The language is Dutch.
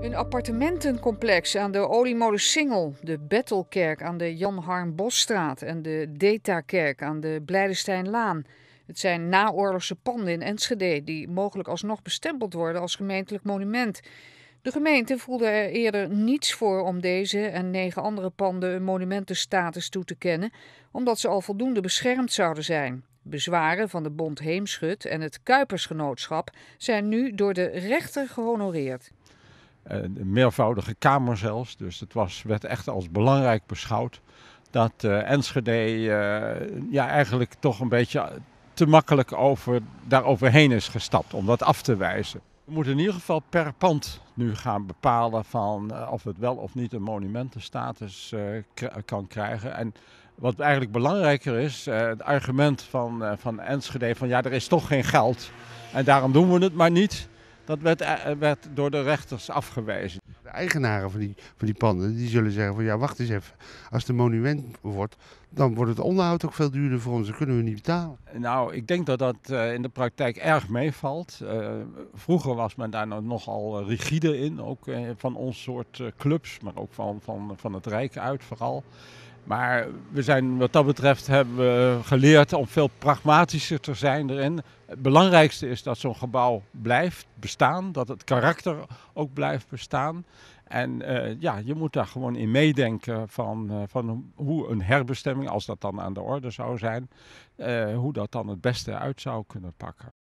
Een appartementencomplex aan de Oliemolen Singel, de Bettelkerk aan de Jan Harm Bosstraat en de Detakerk aan de Laan. Het zijn naoorlogse panden in Enschede die mogelijk alsnog bestempeld worden als gemeentelijk monument. De gemeente voelde er eerder niets voor om deze en negen andere panden een monumentenstatus toe te kennen, omdat ze al voldoende beschermd zouden zijn. Bezwaren van de Bond Heemschut en het Kuipersgenootschap zijn nu door de rechter gehonoreerd. Een eh, meervoudige kamer zelfs, dus het was, werd echt als belangrijk beschouwd dat uh, Enschede eh, ja, eigenlijk toch een beetje te makkelijk over, daaroverheen is gestapt om dat af te wijzen. Er moet in ieder geval per pand nu gaan bepalen van eh, of het wel of niet een monumentenstatus eh, kan krijgen. En wat eigenlijk belangrijker is, eh, het argument van, van Enschede van ja, er is toch geen geld en daarom doen we het maar niet. Dat werd, werd door de rechters afgewezen de eigenaren van die, van die panden, die zullen zeggen van ja, wacht eens even. Als het een monument wordt, dan wordt het onderhoud ook veel duurder voor ons. Dan kunnen we niet betalen. Nou, ik denk dat dat eh, in de praktijk erg meevalt. Eh, vroeger was men daar nou nogal eh, rigide in, ook van ons soort clubs, maar ook van, van, van het Rijk uit vooral. Maar we zijn wat dat betreft hebben we geleerd om veel pragmatischer te zijn erin. Het belangrijkste is dat zo'n gebouw blijft bestaan, dat het karakter ook blijft bestaan. En eh, ja, je moet daar gewoon in meedenken van, eh, van hoe een herbestemming, als dat dan aan de orde zou zijn, eh, hoe dat dan het beste uit zou kunnen pakken.